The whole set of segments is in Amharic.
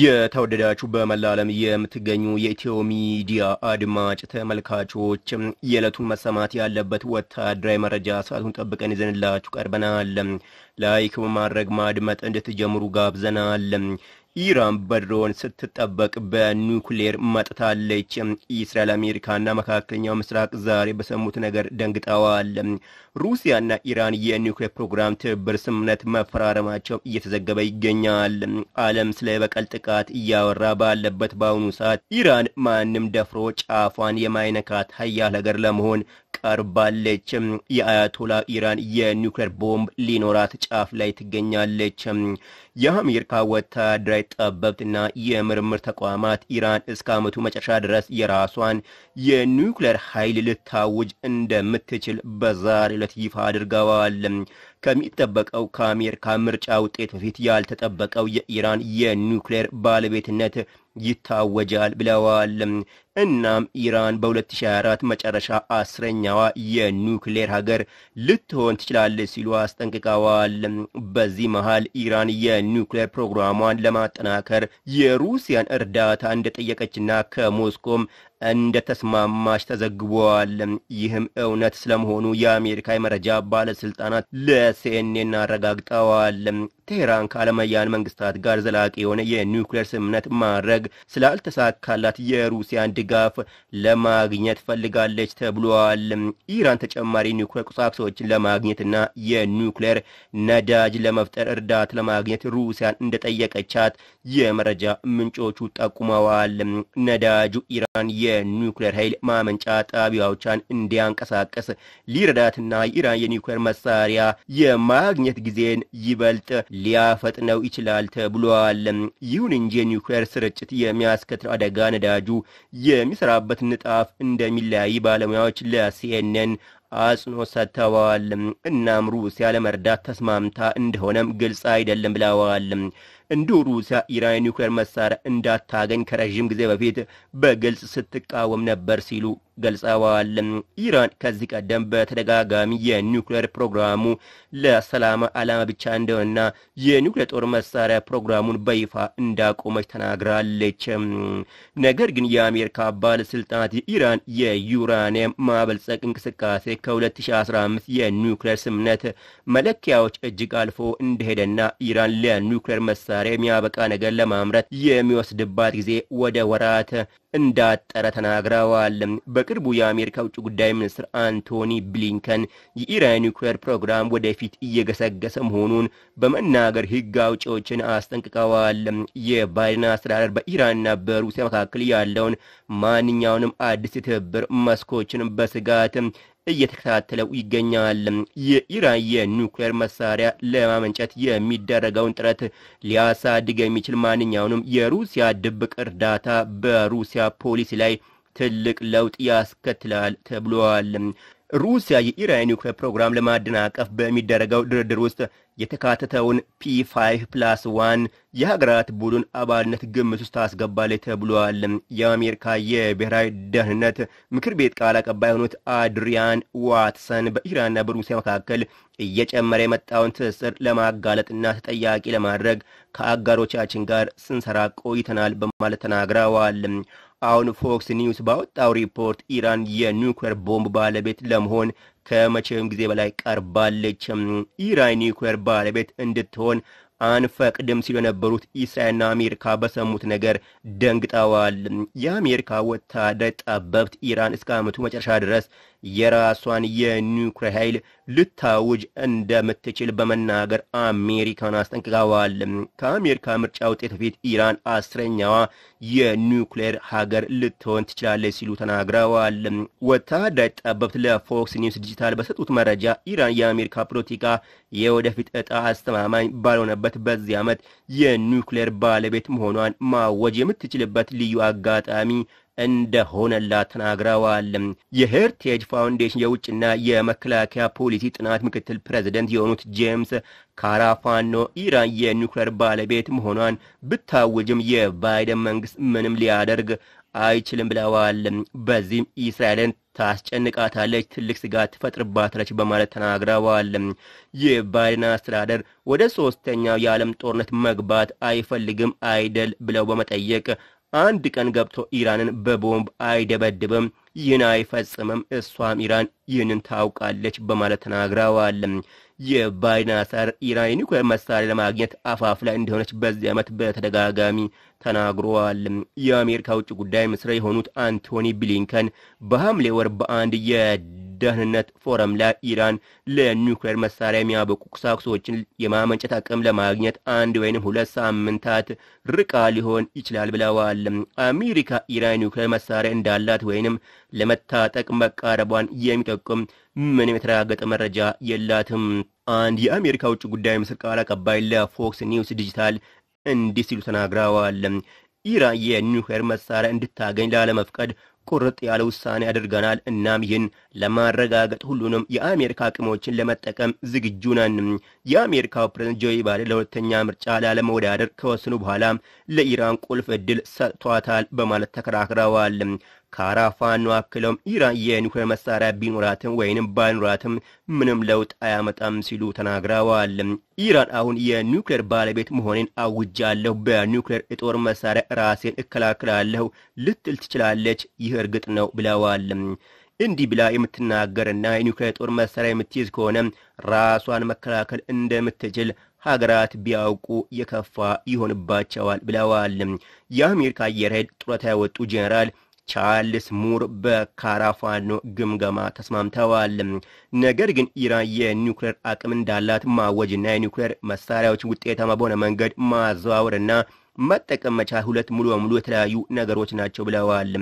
የተወደዳችሁ በመላ ዓለም የምትገኙ የኢትዮ ሚዲያ አድማጭ ተመልካቾች የዕለቱን መሰማት ያለበት ወታደራዊ መረጃ ሰዓቱን ጠብቀን ይዘንላችሁ ቀርበናል። ላይክ በማድረግ ማድመጥ እንድትጀምሩ ጋብዘናል። ኢራን በድሮን ስትጠበቅ በኒውክሌር መጥታለች። ኢስራኤል አሜሪካና መካከለኛው ምስራቅ ዛሬ በሰሙት ነገር ደንግጠዋል። ሩሲያና ኢራን የኒውክሌር ፕሮግራም ትብብር ስምምነት መፈራረማቸው እየተዘገበ ይገኛል። ዓለም ስለ በቀል ጥቃት እያወራ ባለበት በአሁኑ ሰዓት ኢራን ማንም ደፍሮ ጫፏን የማይነካት ሀያል ሀገር ለመሆን ቀርባለች። የአያቶላ ኢራን የኒውክሌር ቦምብ ሊኖራት ጫፍ ላይ ትገኛለች። የአሜሪካ ወታደራዊ ጠበብትና የምርምር ተቋማት ኢራን እስከ ዓመቱ መጨረሻ ድረስ የራሷን የኒውክሌር ኃይል ልታውጅ እንደምትችል በዛሬ ዕለት ይፋ አድርገዋል። ከሚጠበቀው ከአሜሪካ ምርጫ ውጤት በፊት ያልተጠበቀው የኢራን የኒውክሌር ባለቤትነት ይታወጃል ብለዋል። እናም ኢራን በ2024 መጨረሻ አስረኛዋ የኒውክሌር ሀገር ልትሆን ትችላለች ሲሉ አስጠንቅቀዋል። በዚህ መሃል ኢራን የኒውክሌር ፕሮግራሟን ለማጠናከር የሩሲያን እርዳታ እንደጠየቀችና ከሞስኮም እንደተስማማች ተዘግቧል። ይህም እውነት ስለመሆኑ የአሜሪካ የመረጃ ባለስልጣናት ለ ለሲኤንኤን አረጋግጠዋል። ቴሄራን ከአለመያን መንግስታት ጋር ዘላቂ የሆነ የኒውክሌር ስምምነት ማድረግ ስላልተሳካላት የሩሲያን ድጋፍ ለማግኘት ፈልጋለች ተብሏል። ኢራን ተጨማሪ ኒውክሌር ቁሳቁሶችን ለማግኘትና የኒውክሌር ነዳጅ ለመፍጠር እርዳት ለማግኘት ሩሲያን እንደጠየቀቻት የመረጃ ምንጮቹ ጠቁመዋል። ነዳጁ ኢራን የኒውክሌር ኃይል ማመንጫ ጣቢያዎቿን እንዲያንቀሳቀስ ሊረዳትና የኢራን የኒውክሌር መሳሪያ የማግኘት ጊዜን ይበልጥ ሊያፈጥነው ይችላል ተብሏል። ይሁን እንጂ የኒውክሌር ስርጭት የሚያስከትል አደጋ ነዳጁ የሚሰራበት ንጣፍ እንደሚለያይ ባለሙያዎች ለሲኤንኤን አጽንኦት ሰጥተዋል። እናም ሩሲያ ለመርዳት ተስማምታ እንደሆነም ግልጽ አይደለም ብለዋል። እንዲሁ ሩሲያ ኢራን የኒውክሌር መሳሪያ እንዳታገኝ ከረዥም ጊዜ በፊት በግልጽ ስትቃወም ነበር ሲሉ ገልጸዋል። ኢራን ከዚህ ቀደም በተደጋጋሚ የኒውክሌር ፕሮግራሙ ለሰላም ዓላማ ብቻ እንደሆነና የኒውክሌር ጦር መሳሪያ ፕሮግራሙን በይፋ እንዳቆመች ተናግራለች። ነገር ግን የአሜሪካ ባለስልጣናት የኢራን የዩራኒየም ማበልጸቅ እንቅስቃሴ ከ2015 የኒውክሌር ስምነት መለኪያዎች እጅግ አልፎ እንደሄደና ኢራን ለኒውክሌር መሳሪያ የሚያበቃ ነገር ለማምረት የሚወስድባት ጊዜ ወደ ወራት እንዳጠረ ተናግረዋል። በቅርቡ የአሜሪካ ውጭ ጉዳይ ሚኒስትር አንቶኒ ብሊንከን የኢራን ኒውክሌር ፕሮግራም ወደፊት እየገሰገሰ መሆኑን በመናገር ሕግ አውጪዎችን አስጠንቅቀዋል። የባይደን አስተዳደር በኢራንና በሩሲያ መካከል ያለውን ማንኛውንም አዲስ የትብብር መስኮችን በስጋት እየተከታተለው ይገኛል። የኢራን የኒውክሌር መሳሪያ ለማመንጨት የሚደረገውን ጥረት ሊያሳድግ የሚችል ማንኛውንም የሩሲያ ድብቅ እርዳታ በሩሲያ ፖሊሲ ላይ ትልቅ ለውጥ ያስከትላል ተብሏል። ሩሲያ የኢራን ኒውክሌር ፕሮግራም ለማደናቀፍ በሚደረገው ድርድር ውስጥ የተካተተውን ፒ5 ፕላስ ዋን የሀገራት ቡድን አባልነት ግምት ውስጥ አስገባለች ተብሏል። የአሜሪካ የብሔራዊ ደህንነት ምክር ቤት ቃል አቀባይ የሆኑት አድሪያን ዋትሰን በኢራንና በሩሲያ መካከል እየጨመረ የመጣውን ትስስር ለማጋለጥና ተጠያቂ ለማድረግ ከአጋሮቻችን ጋር ስንሰራ ቆይተናል በማለት ተናግረዋል። አሁን ፎክስ ኒውስ ባወጣው ሪፖርት ኢራን የኒውክሌር ቦምብ ባለቤት ለመሆን ከመቼም ጊዜ በላይ ቀርባለች። ኢራን ኒውክሌር ባለቤት እንድትሆን አንፈቅድም ሲሉ የነበሩት እስራኤልና አሜሪካ በሰሙት ነገር ደንግጠዋል። የአሜሪካ ወታደር ጠበብት ኢራን እስከ ዓመቱ መጨረሻ ድረስ የራሷን የኒውክሌር ኃይል ልታውጅ እንደምትችል በመናገር አሜሪካን አስጠንቅቀዋል። ከአሜሪካ ምርጫ ውጤት በፊት ኢራን አስረኛዋ የኒውክሌር ሀገር ልትሆን ትችላለች ሲሉ ተናግረዋል። ወታደር ጠበብት ለፎክስ ኒውስ ዲጂታል በሰጡት መረጃ ኢራን የአሜሪካ ፖለቲካ የወደፊት እጣ አስተማማኝ ባልሆነበት በዚህ ዓመት የኒውክሌር ባለቤት መሆኗን ማወጅ የምትችልበት ልዩ አጋጣሚ እንደሆነላት ተናግረዋል። የሄሪቴጅ ፋውንዴሽን የውጭና የመከላከያ ፖሊሲ ጥናት ምክትል ፕሬዚደንት የሆኑት ጄምስ ካራፋኖ ኢራን የኒውክሌር ባለቤት መሆኗን ብታውጅም የባይደን መንግስት ምንም ሊያደርግ አይችልም ብለዋል። በዚህም እስራኤልን ታስጨንቃታለች፣ ትልቅ ስጋት ትፈጥርባታለች በማለት ተናግረዋል። የባይደን አስተዳደር ወደ ሶስተኛው የዓለም ጦርነት መግባት አይፈልግም አይደል ብለው በመጠየቅ አንድ ቀን ገብቶ ኢራንን በቦምብ አይደበድብም፣ ይህን አይፈጽምም፣ እሷም ኢራን ይህንን ታውቃለች በማለት ተናግረዋል። የባይደን አሳር ኢራን የኒኩሌር መሳሪያ ለማግኘት አፋፍ ላይ እንደሆነች በዚህ ዓመት በተደጋጋሚ ተናግረዋል። የአሜሪካ ውጭ ጉዳይ ሚኒስትር የሆኑት አንቶኒ ብሊንከን በሐምሌ ወር በአንድ የ ደህንነት ፎረም ላይ ኢራን ለኒውክሌር መሳሪያ የሚያበቁ ቁሳቁሶችን የማመንጨት አቅም ለማግኘት አንድ ወይንም ሁለት ሳምንታት ርቃ ሊሆን ይችላል ብለዋል። አሜሪካ ኢራን ኒውክሌር መሳሪያ እንዳላት ወይንም ለመታጠቅ መቃረቧን የሚጠቁም ምንም የተረጋገጠ መረጃ የላትም። አንድ የአሜሪካ ውጭ ጉዳይ ምስር ቃል አቀባይ ለፎክስ ኒውስ ዲጂታል እንዲህ ሲሉ ተናግረዋል። ኢራን የኒውክሌር መሳሪያ እንድታገኝ ላለመፍቀድ ቁርጥ ያለ ውሳኔ አድርገናል እናም ይህን ለማረጋገጥ ሁሉንም የአሜሪካ አቅሞችን ለመጠቀም ዝግጁ ነን። የአሜሪካው ፕሬዝደንት ጆይ ባይደን ለሁለተኛ ምርጫ ላለመወዳደር ከወሰኑ በኋላ ለኢራን ቁልፍ እድል ሰጥቷታል በማለት ተከራክረዋል። ከአራ ፋኖ አክለውም ኢራን የኒኩሌር መሳሪያ ቢኖራትም ወይንም ባይኖራትም ምንም ለውጥ አያመጣም ሲሉ ተናግረዋል። ኢራን አሁን የኒኩሌር ባለቤት መሆኔን አውጃለሁ፣ በኒኩሌር የጦር መሳሪያ ራሴን እከላከላለሁ ልትል ትችላለች፣ ይህ እርግጥ ነው ብለዋል። እንዲህ ብላ የምትናገርና የኒኩሌር ጦር መሳሪያ የምትይዝ ከሆነ ራሷን መከላከል እንደምትችል ሀገራት ቢያውቁ የከፋ ይሆንባቸዋል ብለዋል። የአሜሪካ አየር ኃይል ጡረታ ያወጡ ጄኔራል ቻርልስ ሙር በካራፋኖ ግምገማ ተስማምተዋል። ነገር ግን ኢራን የኒውክሌር አቅም እንዳላት ማወጅና የኒውክሌር መሳሪያዎች ውጤታማ በሆነ መንገድ ማዘዋወርና መጠቀም መቻል ሁለት ሙሉ በሙሉ የተለያዩ ነገሮች ናቸው ብለዋል።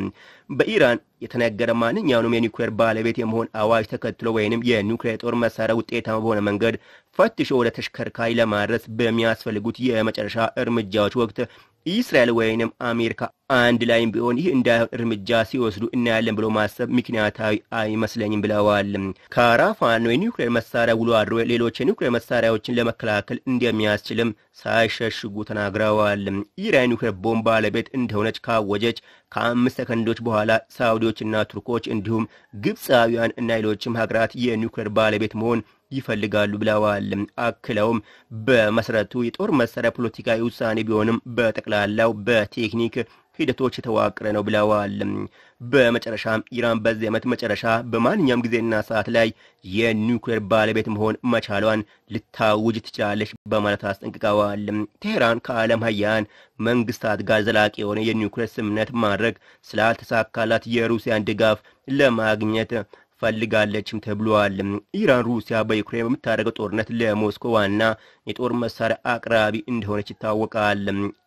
በኢራን የተነገረ ማንኛውንም የኒውክሌር ባለቤት የመሆን አዋጅ ተከትሎ ወይንም የኒውክሌር ጦር መሳሪያ ውጤታማ በሆነ መንገድ ፈትሾ ወደ ተሽከርካሪ ለማድረስ በሚያስፈልጉት የመጨረሻ እርምጃዎች ወቅት እስራኤል ወይንም አሜሪካ አንድ ላይም ቢሆን ይህ እንዳይሆን እርምጃ ሲወስዱ እናያለን ብሎ ማሰብ ምክንያታዊ አይመስለኝም ብለዋል። ካራ ፋኖ የኒውክሌር መሳሪያ ውሎ አድሮ ሌሎች የኒውክሌር መሳሪያዎችን ለመከላከል እንደሚያስችልም ሳይሸሽጉ ተናግረዋል። ኢራን ኒውክሌር ቦምብ ባለቤት እንደሆነች ካወጀች ከአምስት ሰከንዶች በኋላ ሳውዲዎችና ቱርኮች እንዲሁም ግብፃውያን እና ሌሎችም ሀገራት የኒውክሌር ባለቤት መሆን ይፈልጋሉ ብለዋል። አክለውም በመሰረቱ የጦር መሳሪያ ፖለቲካዊ ውሳኔ ቢሆንም በጠቅላላው በቴክኒክ ሂደቶች የተዋቀረ ነው ብለዋል። በመጨረሻም ኢራን በዚህ ዓመት መጨረሻ በማንኛውም ጊዜና ሰዓት ላይ የኒውክሌር ባለቤት መሆን መቻሏን ልታውጅ ትችላለች በማለት አስጠንቅቀዋል። ቴህራን ከዓለም ሀያን መንግስታት ጋር ዘላቂ የሆነ የኒውክሌር ስምምነት ማድረግ ስላልተሳካላት የሩሲያን ድጋፍ ለማግኘት ፈልጋለችም ተብሏል። ኢራን ሩሲያ በዩክሬን በምታደርገው ጦርነት ለሞስኮ ዋና የጦር መሳሪያ አቅራቢ እንደሆነች ይታወቃል።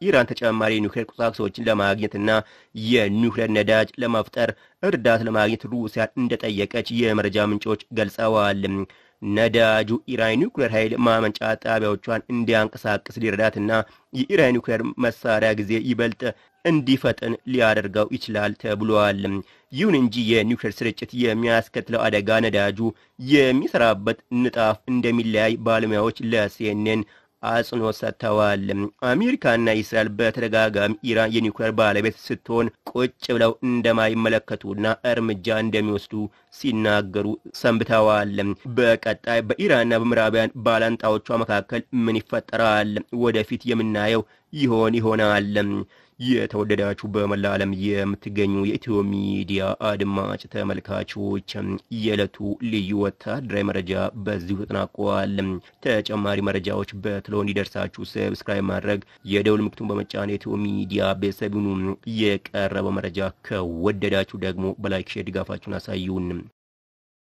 ኢራን ተጨማሪ የኒውክሌር ቁሳቁሶችን ለማግኘትና የኒውክሌር ነዳጅ ለመፍጠር እርዳታ ለማግኘት ሩሲያን እንደጠየቀች የመረጃ ምንጮች ገልጸዋል። ነዳጁ ኢራን ኒውክሌር ኃይል ማመንጫ ጣቢያዎቿን እንዲያንቀሳቅስ ሊረዳትና የኢራን ኒውክሌር መሳሪያ ጊዜ ይበልጥ እንዲፈጥን ሊያደርገው ይችላል ተብሏል። ይሁን እንጂ የኒውክሌር ስርጭት የሚያስከትለው አደጋ ነዳጁ የሚሰራበት ንጣፍ እንደሚለያይ ባለሙያዎች ለሲኤንኤን አጽንኦት ሰጥተዋል። አሜሪካና እስራኤል በተደጋጋሚ ኢራን የኒውክሌር ባለቤት ስትሆን ቁጭ ብለው እንደማይመለከቱና እርምጃ እንደሚወስዱ ሲናገሩ ሰንብተዋል። በቀጣይ በኢራንና በምዕራቢያን ባላንጣዎቿ መካከል ምን ይፈጠራል? ወደፊት የምናየው ይሆን ይሆናል። የተወደዳችሁ በመላ ዓለም የምትገኙ የኢትዮ ሚዲያ አድማጭ ተመልካቾች የዕለቱ ልዩ ወታደራዊ መረጃ በዚሁ ተጠናቋል። ተጨማሪ መረጃዎች በትሎ እንዲደርሳችሁ ሰብስክራይብ ማድረግ የደውል ምክቱን በመጫን የኢትዮ ሚዲያ ቤተሰብ የቀረበ መረጃ ከወደዳችሁ ደግሞ በላይክ ሼር ድጋፋችሁን አሳዩን።